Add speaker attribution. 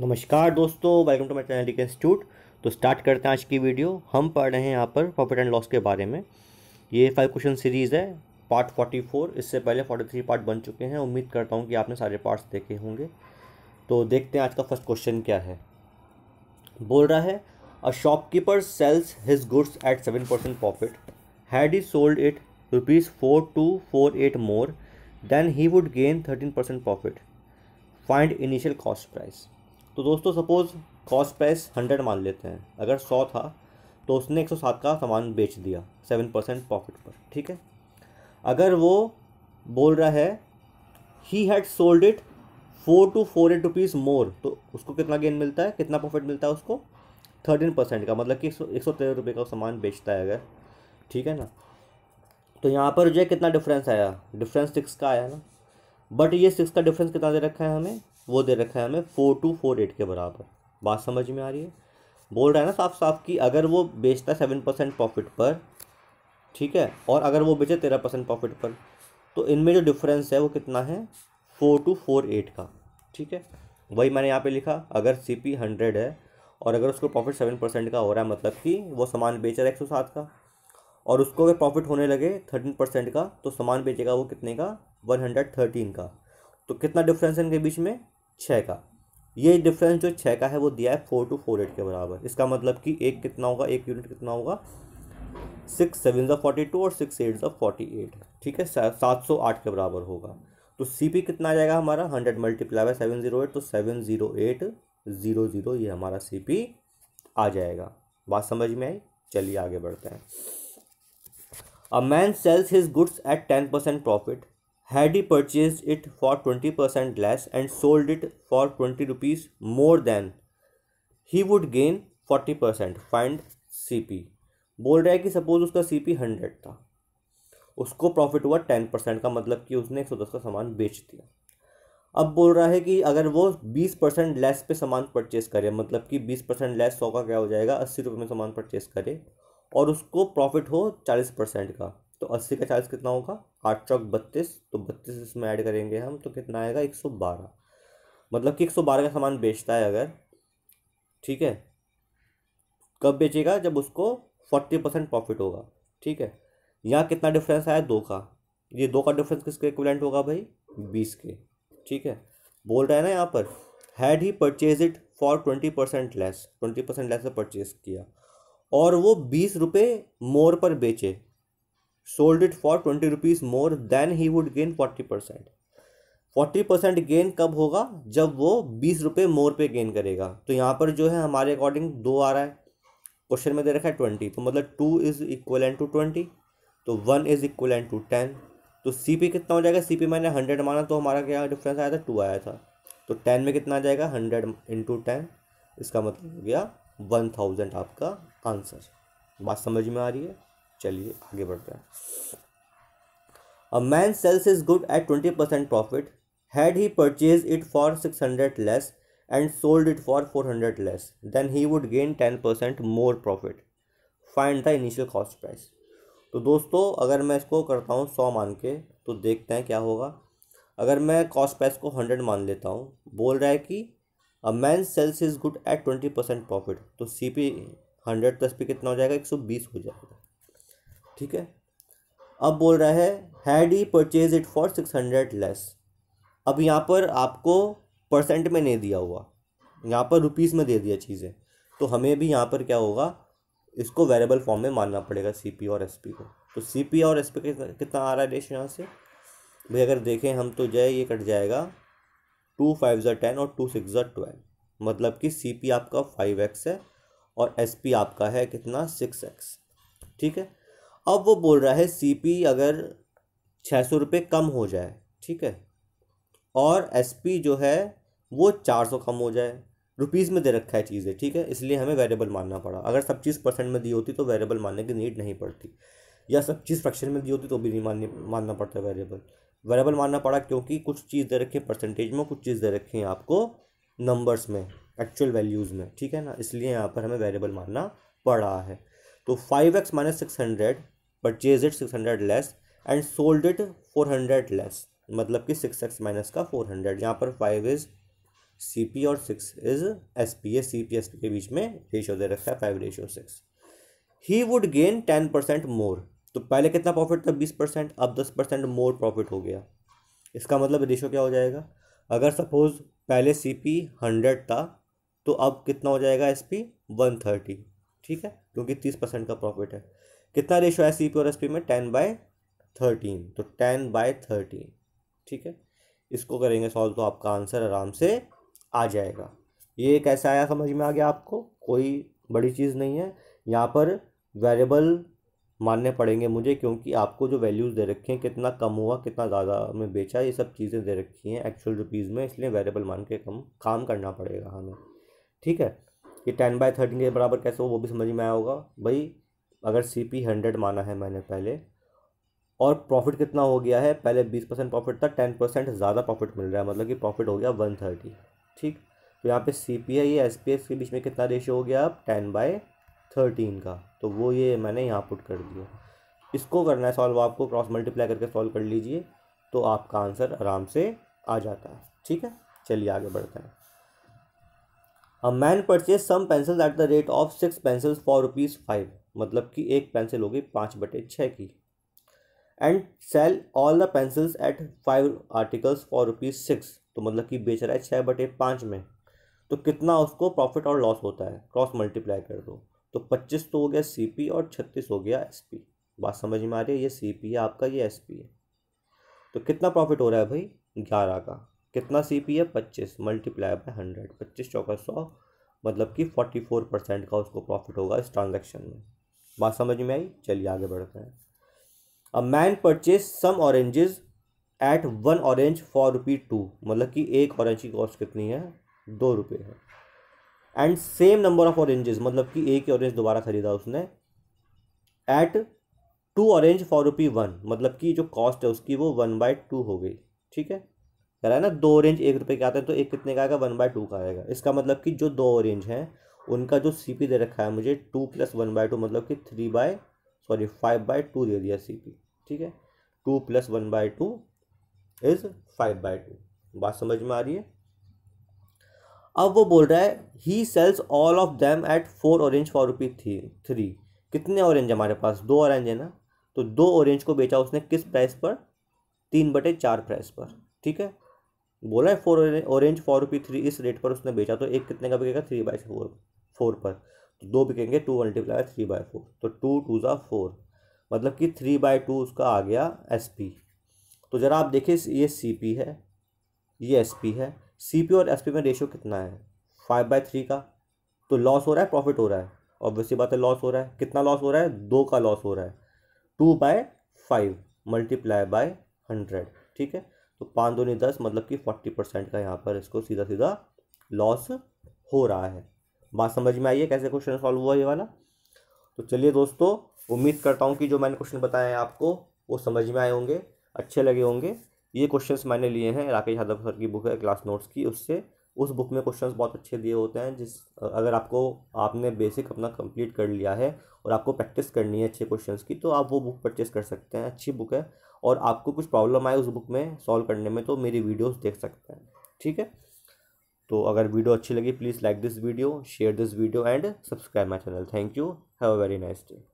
Speaker 1: नमस्कार दोस्तों welcome to my channel institute तो स्टार्ट करते हैं आज की वीडियो हम पढ़ रहे हैं यहाँ पर प्रॉफिट एंड लॉस के बारे में ये फाइव क्वेश्चन सीरीज़ है पार्ट फोर्टी फोर इससे पहले फोर्टी थ्री पार्ट बन चुके हैं उम्मीद करता हूँ कि आपने सारे पार्ट्स देखे होंगे तो देखते हैं आज का फर्स्ट क्वेश्चन क्या है बोल रहा है a shopkeeper sells his goods at seven percent profit had he sold it rupees four two four eight more than he would gain thirteen percent profit find initial cost price तो दोस्तों suppose cost price hundred मान लेते हैं अगर सौ था तो उसने एक सौ सात का सामान बेच दिया सेवन परसेंट प्रॉफिट पर ठीक है अगर वो बोल रहा है he had sold it four two four eight rupees more तो उसको कितना गेन मिलता है कितना प्रॉफिट मिलता है उसको थर्टीन परसेंट का मतलब कि एक सौ तेरह रुपये का सामान बेचता है अगर ठीक है ना तो यहाँ पर जो है कितना डिफरेंस आया डिफरेंस सिक्स का आया ना बट ये सिक्स का डिफरेंस कितना दे रखा है हमें वो दे रखा है हमें फोर टू फोर एट के बराबर बात समझ में आ रही है बोल रहा है ना साफ साफ कि अगर वो बेचता है सेवन परसेंट प्रॉफिट पर ठीक है और अगर वो बेचे तेरह परसेंट प्रॉफिट पर तो इनमें जो डिफरेंस है वो कितना है फोर टू फोर एट का ठीक है वही मैंने यहाँ पे लिखा अगर सी पी हंड्रेड है और अगर उसको प्रॉफिट सेवन परसेंट का हो रहा है मतलब कि वो सामान बेच रहा है एक सौ सात का और उसको अगर प्रॉफिट होने लगे थर्टीन परसेंट का तो सामान बेचेगा वो कितने का वन हंड्रेड थर्टीन का तो कितना डिफरेंस है इनके बीच में छः का ये डिफरेंस जो छः का है वो दिया है फोर टू फोर एट के बराबर इसका मतलब कि एक कितना होगा एक यूनिट कितना होगा सिक्स सेवन ज़ा फोर्टी टू और सिक्स एट ज़ा फोर्टी एट ठीक है सात सौ आठ के बराबर होगा तो सी पी कितना आ जाएगा हमारा hundred multiply by seven zero eight तो seven zero eight zero zero ये हमारा सी पी आ जाएगा बात समझ में आई चलिए आगे बढ़ते हैं a man sells his goods at ten percent profit had he purchased it for 20% less and sold it for 20 rupees more than he would gain 40% find cp बोल रहा है कि सपोज उसका सी पी हंड्रेड था उसको profit हुआ ten percent का मतलब कि उसने एक सौ दस का सामान बेच दिया अब बोल रहा है कि अगर वो बीस परसेंट लेस पे सामान परचेस करे मतलब कि बीस परसेंट लेस सौ का क्या हो जाएगा अस्सी रुपये में सामान परचेस करे और उसको प्रॉफिट हो चालीस परसेंट का तो अस्सी का चालीस कितना होगा आठ चौक बत्तीस तो बत्तीस इसमें ऐड करेंगे हम तो कितना आएगा एक सौ बारह मतलब कि एक सौ बारह का सामान बेचता है अगर ठीक है कब बेचेगा जब उसको फोर्टी परसेंट प्रॉफिट होगा ठीक है यहाँ कितना डिफरेंस आया दो का ये दो का डिफरेंस किसके इक्विलेंट होगा भाई बीस के ठीक है बोल रहा है ना यहाँ पर had he purchase it for twenty percent less twenty percent less से परचेज किया और वो बीस रुपये मोर पर बेचे sold it for twenty rupees more than he would gain forty percent forty percent gain कब होगा जब वो बीस रुपये मोर पे गेन करेगा तो यहाँ पर जो है हमारे अकॉर्डिंग दो आ रहा है क्वेश्चन में दे रखा है ट्वेंटी तो मतलब two is equal and two twenty तो one is equal and two ten तो सी पी कितना हो जाएगा सी पी मैंने हंड्रेड माना तो हमारा क्या डिफरेंस आया था टू आया था तो टेन में कितना आ जाएगा हंड्रेड इंटू टेन इसका मतलब हो गया वन थाउजेंड आपका आंसर बात समझ में आ रही है चलिए आगे बढ़ते हैं a man sells his good at twenty percent profit had he purchase it for six hundred less and sold it for four hundred less then he would gain ten percent more profit find the initial cost price तो दोस्तों अगर मैं इसको करता हूँ सौ मान के तो देखते हैं क्या होगा अगर मैं कॉस्ट प्राइस को हंड्रेड मान लेता हूँ बोल रहा है कि a man sells his good at twenty percent profit तो सी पी हंड्रेड प्लस पे कितना हो जाएगा एक सौ बीस हो जाएगा ठीक है अब बोल रहा है had he purchase it for six hundred less अब यहाँ पर आपको परसेंट में नहीं दिया हुआ यहाँ पर रुपीज़ में दे दिया चीज़ें तो हमें भी यहाँ पर क्या होगा इसको वेरिएबल फॉर्म में मानना पड़ेगा सी पी और एस पी को तो सी पी और एस पी कितना आ रहा है रेश यहाँ से भाई अगर देखें हम तो जो है ये कट जाएगा टू फाइव ज़ा टेन और टू सिक्स ज़ा ट्वेल्व मतलब कि सी पी आपका फाइव एक्स है और एस पी आपका है कितना सिक्स एक्स ठीक है अब वो बोल रहा है सीपी अगर छः सौ रुपये कम हो जाए ठीक है और एसपी जो है वो चार सौ कम हो जाए रुपीज़ में दे रखा है चीज़ें ठीक है इसलिए हमें वेरिएबल मानना पड़ा अगर सब चीज़ परसेंट में दी होती तो वेरिएबल मानने की नीड नहीं पड़ती या सब चीज़ फ्रैक्शन में दी होती तो भी नहीं माननी मानना पड़ता वेरिएबल वेरिएबल मानना पड़ा क्योंकि कुछ चीज़ दे रखी है परसेंटेज में कुछ चीज़ दे रखी है आपको नंबर्स में एक्चुअल वैल्यूज़ में ठीक है ना इसलिए यहाँ पर हमें वेरिएबल मानना पड़ा है तो five X minus six hundred purchase it six hundred less and sold it four hundred less मतलब कि सिक्स एक्स माइनस का फोर हंड्रेड यहाँ पर फाइव इज सी पी और सिक्स इज एस पी ए सी पी एस पी के बीच में रेशियो दे रखा है five ratio six he would gain ten percent more तो पहले कितना प्रॉफिट था बीस परसेंट अब दस परसेंट मोर प्रॉफिट हो गया इसका मतलब रेशो क्या हो जाएगा अगर सपोज पहले सी पी हंड्रेड था तो अब कितना हो जाएगा एस पी वन थर्टी ठीक है क्योंकि तीस परसेंट का प्रॉफिट है कितना रेशो है सी पी और एस पी में टेन बाय थर्टीन तो टेन बाय थर्टीन ठीक है इसको करेंगे सॉल्व तो आपका आंसर आराम से आ जाएगा ये कैसा आया समझ में आ गया आपको कोई बड़ी चीज़ नहीं है यहाँ पर वेरिएबल मानने पड़ेंगे मुझे क्योंकि आपको जो वैल्यूज़ दे रखे हैं कितना कम हुआ कितना ज़्यादा में बेचा ये सब चीज़ें दे रखी हैं एक्चुअल रुपीज़ में इसलिए वेरिएबल मान के कम काम करना पड़ेगा हमें ठीक है ये टेन बाय थर्टीन के बराबर कैसे हो वो भी समझ में आया होगा भाई अगर सी पी हंड्रेड माना है मैंने पहले और प्रॉफिट कितना हो गया है पहले बीस परसेंट प्रॉफिट था टेन परसेंट ज़्यादा प्रॉफिट मिल रहा है मतलब कि प्रॉफिट हो गया वन थर्टी ठीक तो यहाँ पे सी पी आई एस पी एस के बीच में कितना रेशियो हो गया अब टेन बाय थर्टीन का तो वो ये मैंने यहाँ पुट कर दिया इसको करना है सॉल्व आपको क्रॉस मल्टीप्लाई करके सॉल्व कर लीजिए तो आपका आंसर आराम से आ जाता है ठीक है चलिए आगे बढ़ते हैं a man purchase some pencils at the rate of six pencils for rupees five मतलब कि एक पेंसिल हो गई पाँच बटे छः की and sell all the pencils at five articles for rupees six तो मतलब कि बेच रहा है छः बटे पाँच में तो कितना उसको प्रॉफिट और लॉस होता है क्रॉस मल्टीप्लाई कर दो तो पच्चीस तो हो गया सी पी और छत्तीस हो गया एस पी बात समझ में आ रही है ये सी पी है आपका ये एस पी है तो कितना प्रॉफिट हो रहा है भाई ग्यारह का कितना सी पी है पच्चीस मल्टीप्लाई बाय हंड्रेड पच्चीस चौका सौ मतलब कि फोर्टी फोर परसेंट का उसको प्रॉफिट होगा इस ट्रांजेक्शन में बात समझ में आई चलिए आगे बढ़ते हैं a man purchase some oranges at one orange for rupee two मतलब कि एक ऑरेंज की कॉस्ट कितनी है दो रुपये है and same number of oranges मतलब कि एक ही ऑरेंज दोबारा खरीदा उसने at two orange for rupee one मतलब कि जो कॉस्ट है उसकी वो वन बाय टू हो गई ठीक है करा है ना दो रेंज एक रुपये के आते हैं तो एक कितने का आएगा वन बाय टू का आएगा इसका मतलब कि जो दो रेंज हैं उनका जो सी दे रखा है मुझे two plus one by two मतलब कि three by sorry five by two दे दिया सी पी ठीक है two plus one by two is five by two बात समझ में आ रही है अब वो बोल रहा है he sells all of them at four orange for rupee three three कितने ऑरेंज हमारे पास दो ऑरेंज है ना तो दो ऑरेंज को बेचा उसने किस प्राइस पर तीन बटे चार प्राइस पर ठीक है बोला है four orange four rupee three इस रेट पर उसने बेचा तो एक कितने का बिकेगा थ्री बाई फोर फोर पर तो दो बिकेंगे two multiply three by four तो टू टू ज़ा फोर मतलब कि थ्री बाई टू उसका आ गया एस पी तो ज़रा आप देखिए ये सी पी है ये एस पी है सी पी और एस पी में रेशियो कितना है फाइव बाय थ्री का तो लॉस हो रहा है प्रॉफिट हो रहा है ऑब्वियसली बात है लॉस हो रहा है कितना लॉस हो रहा है दो का लॉस हो रहा है two by five multiply by hundred ठीक है तो पाँच दो दस मतलब कि फोर्टी परसेंट का यहाँ पर इसको सीधा सीधा लॉस हो रहा है बात समझ में आई है कैसे क्वेश्चन सॉल्व हुआ ये वाला तो चलिए दोस्तों उम्मीद करता हूँ कि जो मैंने क्वेश्चन बताए हैं आपको वो समझ में आए होंगे अच्छे लगे होंगे ये क्वेश्चंस मैंने लिए हैं राकेश यादव सर की बुक है क्लास नोट्स की उससे उस बुक में क्वेश्चंस बहुत अच्छे दिए होते हैं जिस अगर आपको आपने बेसिक अपना कंप्लीट कर लिया है और आपको प्रैक्टिस करनी है अच्छे क्वेश्चंस की तो आप वो बुक परचेस कर सकते हैं अच्छी बुक है और आपको कुछ प्रॉब्लम आए उस बुक में सॉल्व करने में तो मेरी वीडियोस देख सकते हैं ठीक है तो अगर वीडियो अच्छी लगी please like this video share this video and subscribe my channel thank you have a very nice day